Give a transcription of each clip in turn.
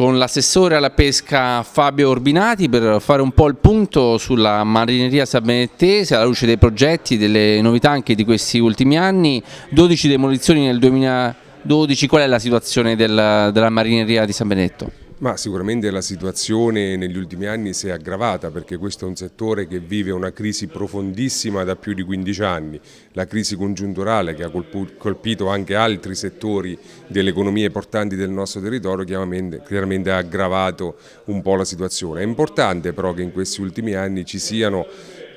con l'assessore alla pesca Fabio Orbinati per fare un po' il punto sulla marineria sabbenettese alla luce dei progetti, delle novità anche di questi ultimi anni, 12 demolizioni nel 2012, qual è la situazione della, della marineria di San Benetto? Ma sicuramente la situazione negli ultimi anni si è aggravata perché questo è un settore che vive una crisi profondissima da più di 15 anni, la crisi congiunturale che ha colpito anche altri settori delle economie portanti del nostro territorio chiaramente, chiaramente ha aggravato un po' la situazione. È importante però che in questi ultimi anni ci siano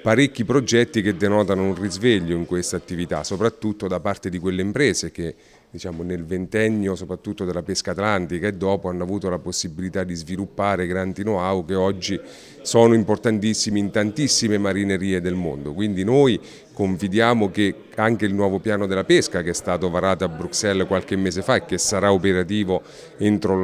parecchi progetti che denotano un risveglio in questa attività, soprattutto da parte di quelle imprese che diciamo, nel ventennio soprattutto della pesca atlantica e dopo hanno avuto la possibilità di sviluppare grandi know-how che oggi sono importantissimi in tantissime marinerie del mondo. Quindi noi confidiamo che anche il nuovo piano della pesca che è stato varato a Bruxelles qualche mese fa e che sarà operativo entro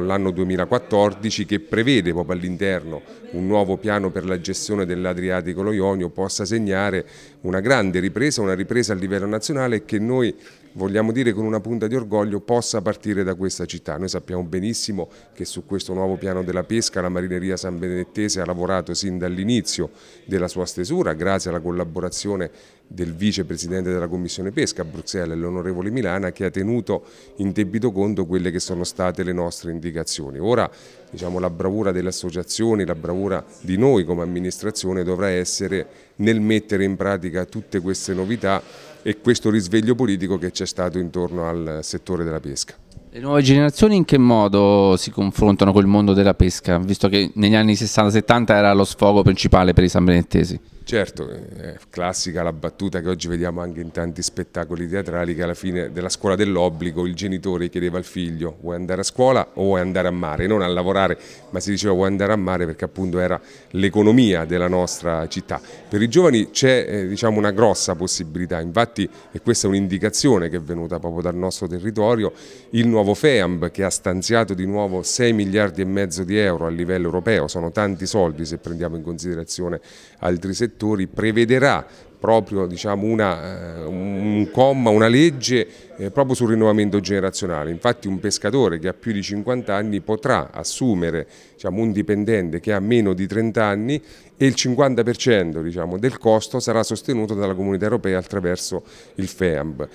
l'anno 2014 che prevede proprio all'interno un nuovo piano per la gestione dell'Adriatico lo Ionio possa segnare una grande ripresa, una ripresa a livello nazionale che noi vogliamo dire con una punta di orgoglio possa partire da questa città. Noi sappiamo benissimo che su questo nuovo piano della pesca la marineria San Benedettese ha lavorato sin dall'inizio della sua stesura grazie alla collaborazione del vicepresidente della Commissione Pesca a Bruxelles, l'onorevole Milana, che ha tenuto in debito conto quelle che sono state le nostre indicazioni. Ora diciamo, la bravura delle associazioni, la bravura di noi come amministrazione dovrà essere nel mettere in pratica tutte queste novità e questo risveglio politico che c'è stato intorno al settore della pesca. Le nuove generazioni in che modo si confrontano col mondo della pesca, visto che negli anni 60-70 era lo sfogo principale per i sambenettesi? Certo, è classica la battuta che oggi vediamo anche in tanti spettacoli teatrali che alla fine della scuola dell'obbligo il genitore chiedeva al figlio vuoi andare a scuola o vuoi andare a mare, non a lavorare, ma si diceva vuoi andare a mare perché appunto era l'economia della nostra città. Per i giovani c'è eh, diciamo una grossa possibilità, infatti e questa è un'indicazione che è venuta proprio dal nostro territorio, il nuovo nuovo FEAMB che ha stanziato di nuovo 6 miliardi e mezzo di euro a livello europeo, sono tanti soldi se prendiamo in considerazione altri settori, prevederà proprio diciamo, una, eh, un comma, una legge eh, proprio sul rinnovamento generazionale. Infatti un pescatore che ha più di 50 anni potrà assumere diciamo, un dipendente che ha meno di 30 anni e il 50% diciamo, del costo sarà sostenuto dalla comunità europea attraverso il FEAMB.